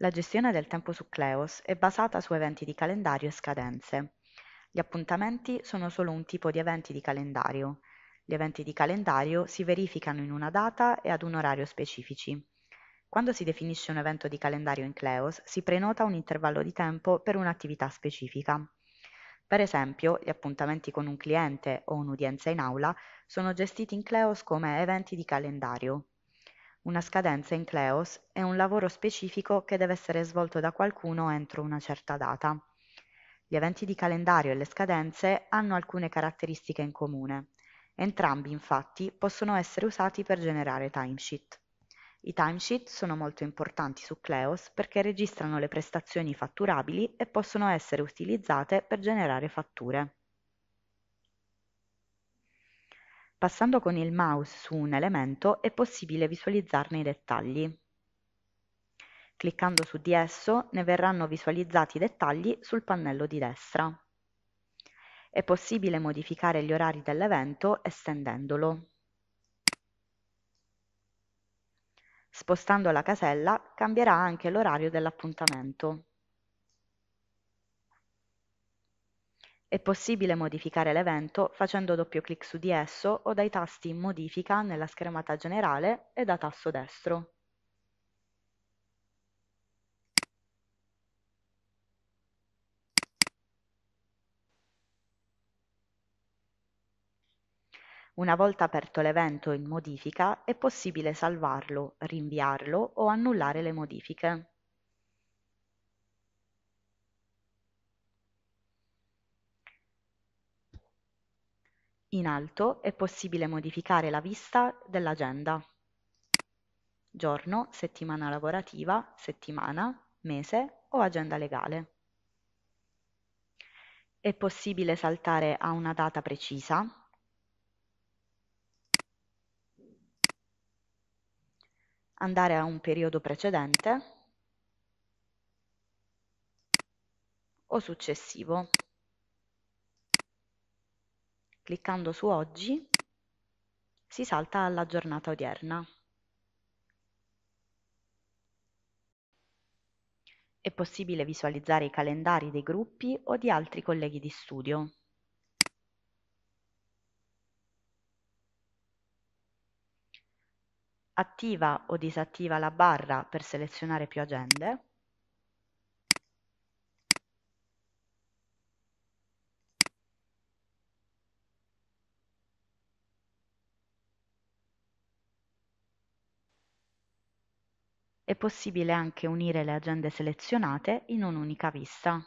La gestione del tempo su Kleos è basata su eventi di calendario e scadenze. Gli appuntamenti sono solo un tipo di eventi di calendario. Gli eventi di calendario si verificano in una data e ad un orario specifici. Quando si definisce un evento di calendario in Kleos, si prenota un intervallo di tempo per un'attività specifica. Per esempio, gli appuntamenti con un cliente o un'udienza in aula sono gestiti in Kleos come eventi di calendario una scadenza in Kleos è un lavoro specifico che deve essere svolto da qualcuno entro una certa data. Gli eventi di calendario e le scadenze hanno alcune caratteristiche in comune. Entrambi, infatti, possono essere usati per generare timesheet. I timesheet sono molto importanti su Kleos perché registrano le prestazioni fatturabili e possono essere utilizzate per generare fatture. Passando con il mouse su un elemento è possibile visualizzarne i dettagli. Cliccando su di esso ne verranno visualizzati i dettagli sul pannello di destra. È possibile modificare gli orari dell'evento estendendolo. Spostando la casella cambierà anche l'orario dell'appuntamento. È possibile modificare l'evento facendo doppio clic su di esso o dai tasti Modifica nella schermata generale e da tasto destro. Una volta aperto l'evento in modifica è possibile salvarlo, rinviarlo o annullare le modifiche. In alto è possibile modificare la vista dell'agenda: giorno, settimana lavorativa, settimana, mese o agenda legale. È possibile saltare a una data precisa, andare a un periodo precedente o successivo. Cliccando su Oggi si salta alla giornata odierna. È possibile visualizzare i calendari dei gruppi o di altri colleghi di studio. Attiva o disattiva la barra per selezionare più agende. È possibile anche unire le agende selezionate in un'unica vista.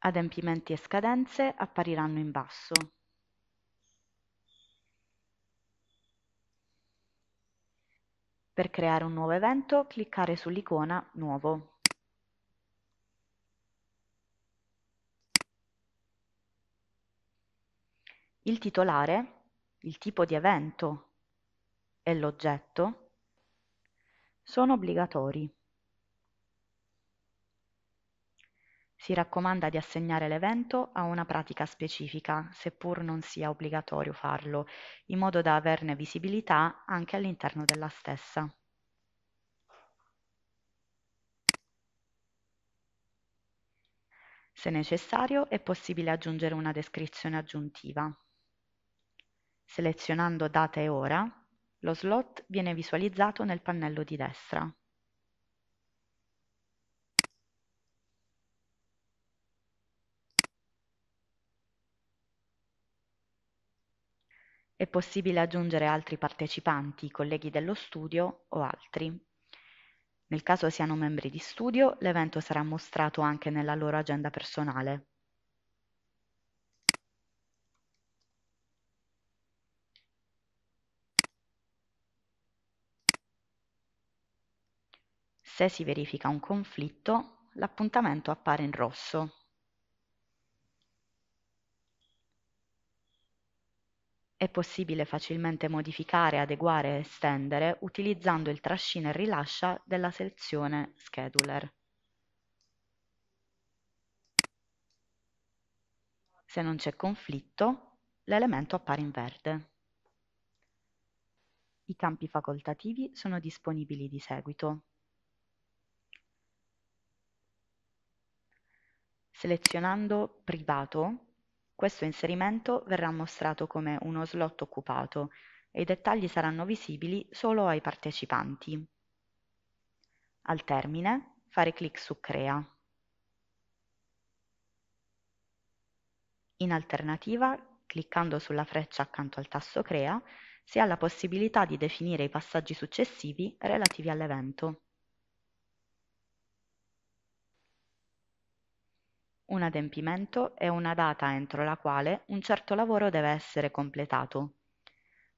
Adempimenti e scadenze appariranno in basso. Per creare un nuovo evento cliccare sull'icona "Nuovo". Il titolare, il tipo di evento e l'oggetto sono obbligatori. Si raccomanda di assegnare l'evento a una pratica specifica, seppur non sia obbligatorio farlo, in modo da averne visibilità anche all'interno della stessa. Se necessario è possibile aggiungere una descrizione aggiuntiva. Selezionando data e ora, lo slot viene visualizzato nel pannello di destra. È possibile aggiungere altri partecipanti, colleghi dello studio o altri. Nel caso siano membri di studio, l'evento sarà mostrato anche nella loro agenda personale. Se si verifica un conflitto, l'appuntamento appare in rosso. È possibile facilmente modificare, adeguare e estendere utilizzando il trascina e rilascia della sezione Scheduler. Se non c'è conflitto, l'elemento appare in verde. I campi facoltativi sono disponibili di seguito. Selezionando Privato questo inserimento verrà mostrato come uno slot occupato e i dettagli saranno visibili solo ai partecipanti. Al termine, fare clic su Crea. In alternativa, cliccando sulla freccia accanto al tasto Crea, si ha la possibilità di definire i passaggi successivi relativi all'evento. Un adempimento è una data entro la quale un certo lavoro deve essere completato.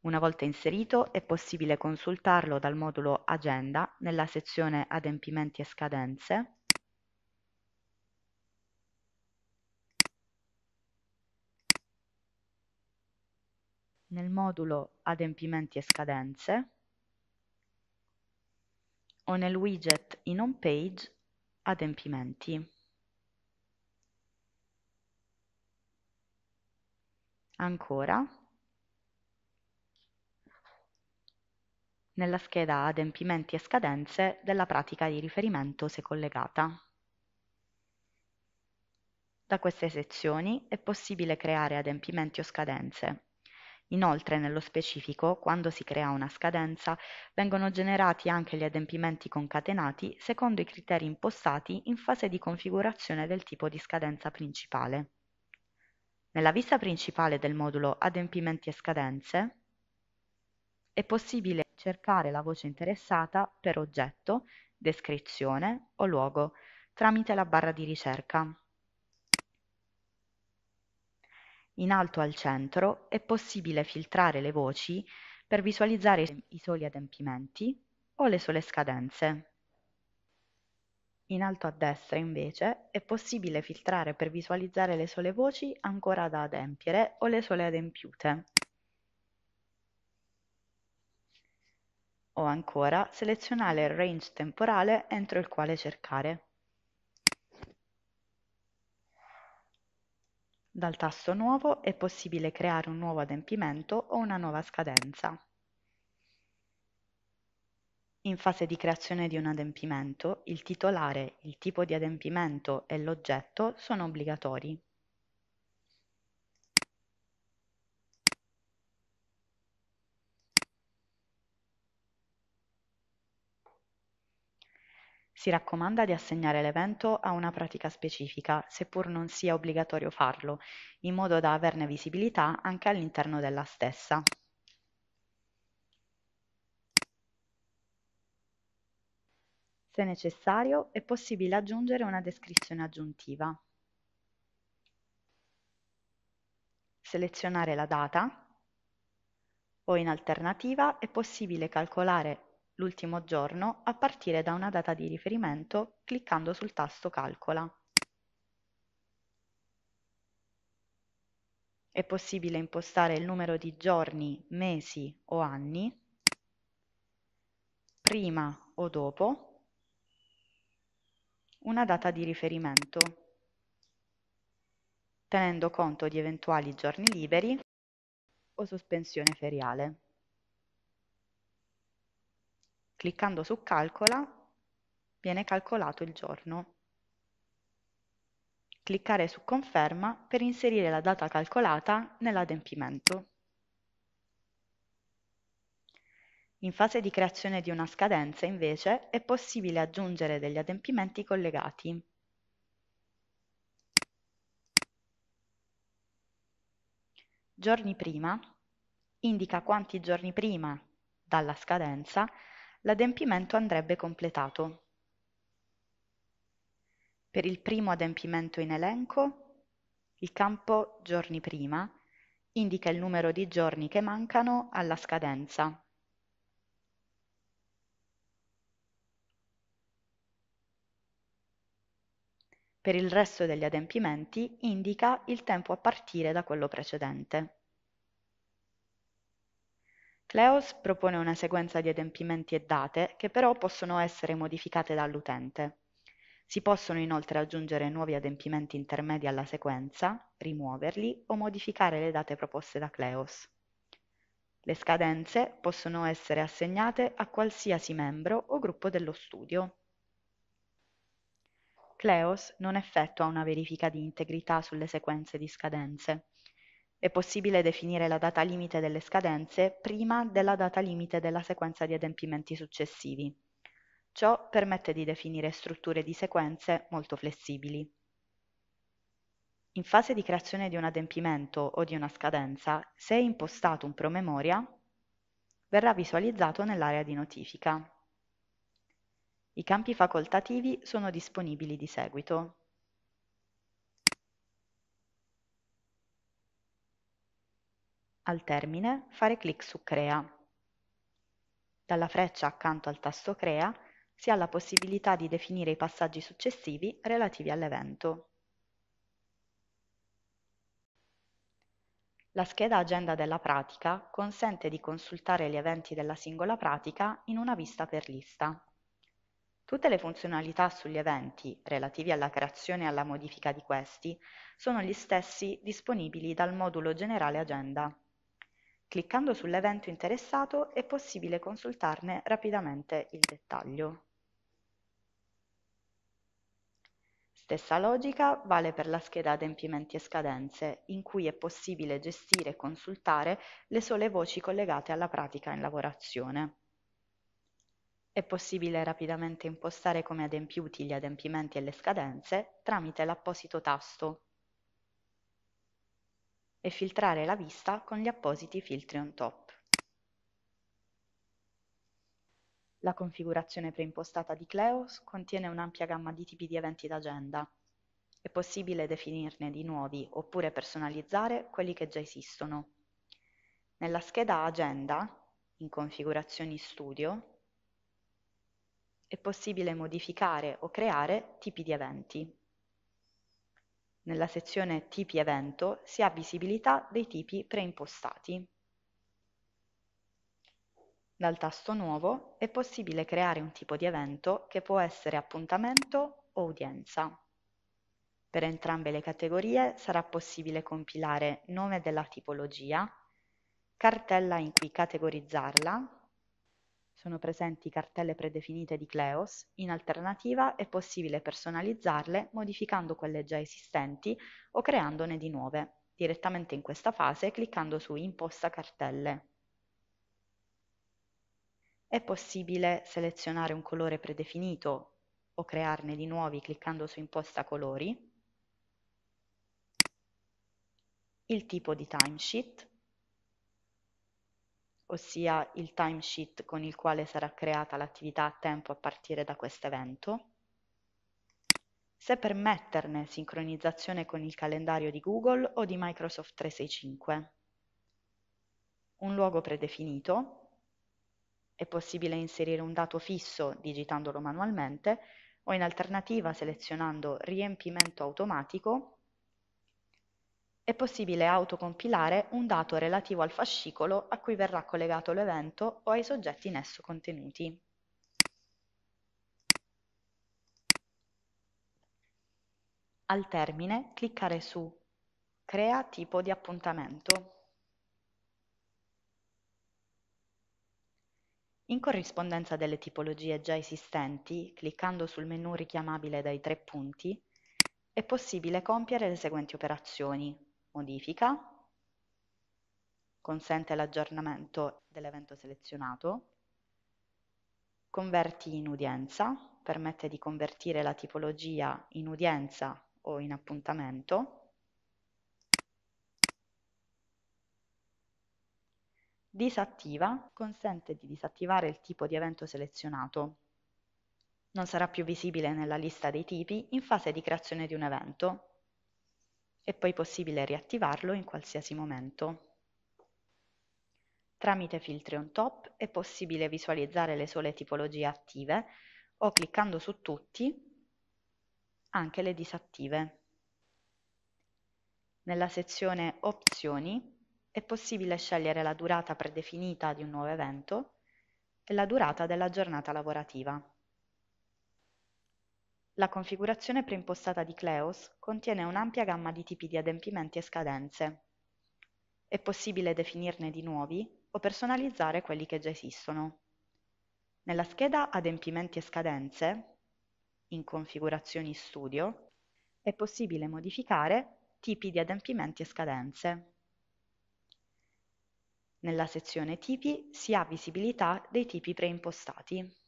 Una volta inserito è possibile consultarlo dal modulo Agenda nella sezione Adempimenti e scadenze nel modulo Adempimenti e scadenze o nel widget in home page Adempimenti. Ancora, nella scheda Adempimenti e scadenze della pratica di riferimento se collegata. Da queste sezioni è possibile creare adempimenti o scadenze. Inoltre, nello specifico, quando si crea una scadenza, vengono generati anche gli adempimenti concatenati secondo i criteri impostati in fase di configurazione del tipo di scadenza principale. Nella vista principale del modulo Adempimenti e scadenze è possibile cercare la voce interessata per oggetto, descrizione o luogo tramite la barra di ricerca. In alto al centro è possibile filtrare le voci per visualizzare i soli adempimenti o le sole scadenze. In alto a destra, invece, è possibile filtrare per visualizzare le sole voci ancora da adempiere o le sole adempiute. O ancora, selezionare il range temporale entro il quale cercare. Dal tasto Nuovo è possibile creare un nuovo adempimento o una nuova scadenza. In fase di creazione di un adempimento, il titolare, il tipo di adempimento e l'oggetto sono obbligatori. Si raccomanda di assegnare l'evento a una pratica specifica, seppur non sia obbligatorio farlo, in modo da averne visibilità anche all'interno della stessa. Se necessario, è possibile aggiungere una descrizione aggiuntiva. Selezionare la data o in alternativa è possibile calcolare l'ultimo giorno a partire da una data di riferimento cliccando sul tasto Calcola. È possibile impostare il numero di giorni, mesi o anni prima o dopo una data di riferimento, tenendo conto di eventuali giorni liberi o sospensione feriale. Cliccando su Calcola viene calcolato il giorno. Cliccare su Conferma per inserire la data calcolata nell'adempimento. In fase di creazione di una scadenza, invece, è possibile aggiungere degli adempimenti collegati. Giorni prima indica quanti giorni prima dalla scadenza l'adempimento andrebbe completato. Per il primo adempimento in elenco, il campo giorni prima indica il numero di giorni che mancano alla scadenza Per il resto degli adempimenti indica il tempo a partire da quello precedente. Cleos propone una sequenza di adempimenti e date che però possono essere modificate dall'utente. Si possono inoltre aggiungere nuovi adempimenti intermedi alla sequenza, rimuoverli o modificare le date proposte da Cleos. Le scadenze possono essere assegnate a qualsiasi membro o gruppo dello studio. Cleos non effettua una verifica di integrità sulle sequenze di scadenze. È possibile definire la data limite delle scadenze prima della data limite della sequenza di adempimenti successivi. Ciò permette di definire strutture di sequenze molto flessibili. In fase di creazione di un adempimento o di una scadenza, se è impostato un promemoria, verrà visualizzato nell'area di notifica. I campi facoltativi sono disponibili di seguito. Al termine fare clic su Crea. Dalla freccia accanto al tasto Crea si ha la possibilità di definire i passaggi successivi relativi all'evento. La scheda agenda della pratica consente di consultare gli eventi della singola pratica in una vista per lista. Tutte le funzionalità sugli eventi, relativi alla creazione e alla modifica di questi, sono gli stessi disponibili dal modulo generale Agenda. Cliccando sull'evento interessato è possibile consultarne rapidamente il dettaglio. Stessa logica vale per la scheda adempimenti e scadenze, in cui è possibile gestire e consultare le sole voci collegate alla pratica in lavorazione. È possibile rapidamente impostare come adempiuti gli adempimenti e le scadenze tramite l'apposito tasto e filtrare la vista con gli appositi filtri on top. La configurazione preimpostata di Cleos contiene un'ampia gamma di tipi di eventi d'agenda. È possibile definirne di nuovi oppure personalizzare quelli che già esistono. Nella scheda Agenda, in Configurazioni Studio, è possibile modificare o creare tipi di eventi. Nella sezione Tipi evento si ha visibilità dei tipi preimpostati. Dal tasto Nuovo è possibile creare un tipo di evento che può essere appuntamento o udienza. Per entrambe le categorie sarà possibile compilare nome della tipologia, cartella in cui categorizzarla sono presenti cartelle predefinite di Cleos, in alternativa è possibile personalizzarle modificando quelle già esistenti o creandone di nuove, direttamente in questa fase cliccando su Imposta cartelle. È possibile selezionare un colore predefinito o crearne di nuovi cliccando su Imposta colori, il tipo di timesheet, ossia il timesheet con il quale sarà creata l'attività a tempo a partire da questo evento. Se permetterne sincronizzazione con il calendario di Google o di Microsoft 365. Un luogo predefinito. È possibile inserire un dato fisso digitandolo manualmente o in alternativa selezionando riempimento automatico è possibile autocompilare un dato relativo al fascicolo a cui verrà collegato l'evento o ai soggetti in esso contenuti. Al termine, cliccare su Crea tipo di appuntamento. In corrispondenza delle tipologie già esistenti, cliccando sul menu richiamabile dai tre punti, è possibile compiere le seguenti operazioni modifica, consente l'aggiornamento dell'evento selezionato, converti in udienza, permette di convertire la tipologia in udienza o in appuntamento, Disattiva consente di disattivare il tipo di evento selezionato. Non sarà più visibile nella lista dei tipi in fase di creazione di un evento, è poi possibile riattivarlo in qualsiasi momento. Tramite filtri on top è possibile visualizzare le sole tipologie attive o cliccando su tutti anche le disattive. Nella sezione Opzioni è possibile scegliere la durata predefinita di un nuovo evento e la durata della giornata lavorativa. La configurazione preimpostata di Kleos contiene un'ampia gamma di tipi di adempimenti e scadenze. È possibile definirne di nuovi o personalizzare quelli che già esistono. Nella scheda Adempimenti e scadenze, in Configurazioni Studio, è possibile modificare tipi di adempimenti e scadenze. Nella sezione Tipi si ha visibilità dei tipi preimpostati.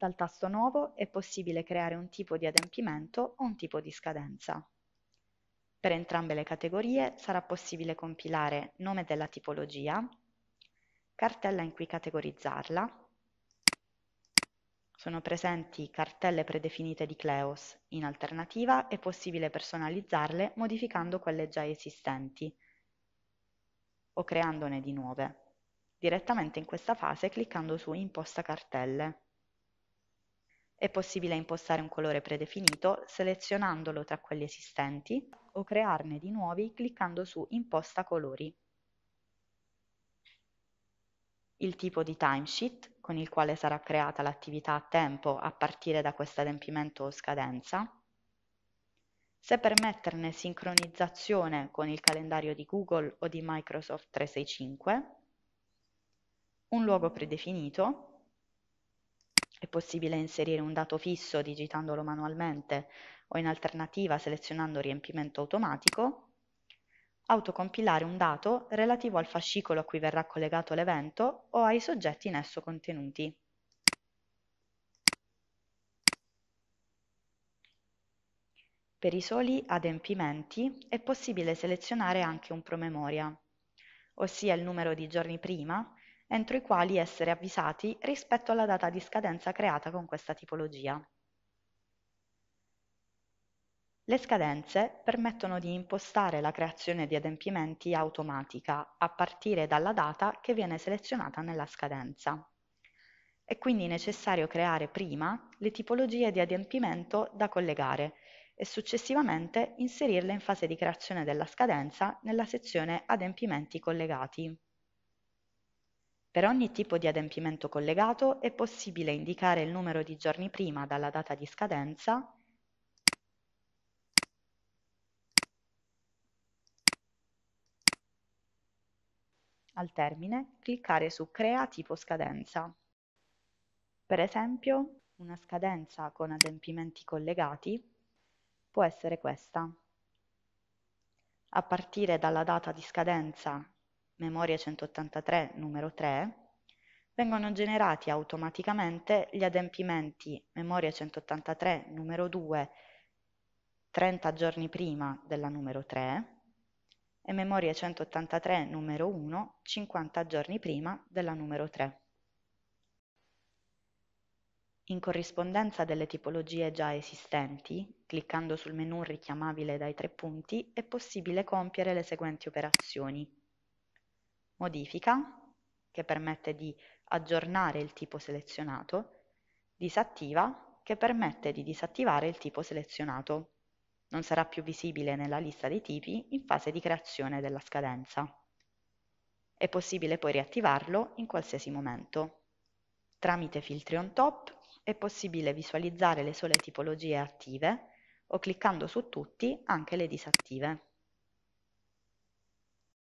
Dal tasto nuovo è possibile creare un tipo di adempimento o un tipo di scadenza. Per entrambe le categorie sarà possibile compilare nome della tipologia, cartella in cui categorizzarla, sono presenti cartelle predefinite di Cleos, in alternativa è possibile personalizzarle modificando quelle già esistenti o creandone di nuove, direttamente in questa fase cliccando su Imposta cartelle. È possibile impostare un colore predefinito selezionandolo tra quelli esistenti o crearne di nuovi cliccando su Imposta colori. Il tipo di timesheet con il quale sarà creata l'attività a tempo a partire da questo adempimento o scadenza. Se permetterne sincronizzazione con il calendario di Google o di Microsoft 365. Un luogo predefinito è possibile inserire un dato fisso digitandolo manualmente o in alternativa selezionando riempimento automatico, autocompilare un dato relativo al fascicolo a cui verrà collegato l'evento o ai soggetti in esso contenuti. Per i soli adempimenti è possibile selezionare anche un promemoria, ossia il numero di giorni prima entro i quali essere avvisati rispetto alla data di scadenza creata con questa tipologia. Le scadenze permettono di impostare la creazione di adempimenti automatica a partire dalla data che viene selezionata nella scadenza. È quindi necessario creare prima le tipologie di adempimento da collegare e successivamente inserirle in fase di creazione della scadenza nella sezione Adempimenti collegati. Per ogni tipo di adempimento collegato è possibile indicare il numero di giorni prima dalla data di scadenza Al termine, cliccare su Crea tipo scadenza. Per esempio, una scadenza con adempimenti collegati può essere questa. A partire dalla data di scadenza memoria 183 numero 3, vengono generati automaticamente gli adempimenti memoria 183 numero 2 30 giorni prima della numero 3 e memoria 183 numero 1 50 giorni prima della numero 3. In corrispondenza delle tipologie già esistenti, cliccando sul menu richiamabile dai tre punti, è possibile compiere le seguenti operazioni modifica, che permette di aggiornare il tipo selezionato, disattiva, che permette di disattivare il tipo selezionato. Non sarà più visibile nella lista dei tipi in fase di creazione della scadenza. È possibile poi riattivarlo in qualsiasi momento. Tramite filtri on top è possibile visualizzare le sole tipologie attive o cliccando su tutti anche le disattive.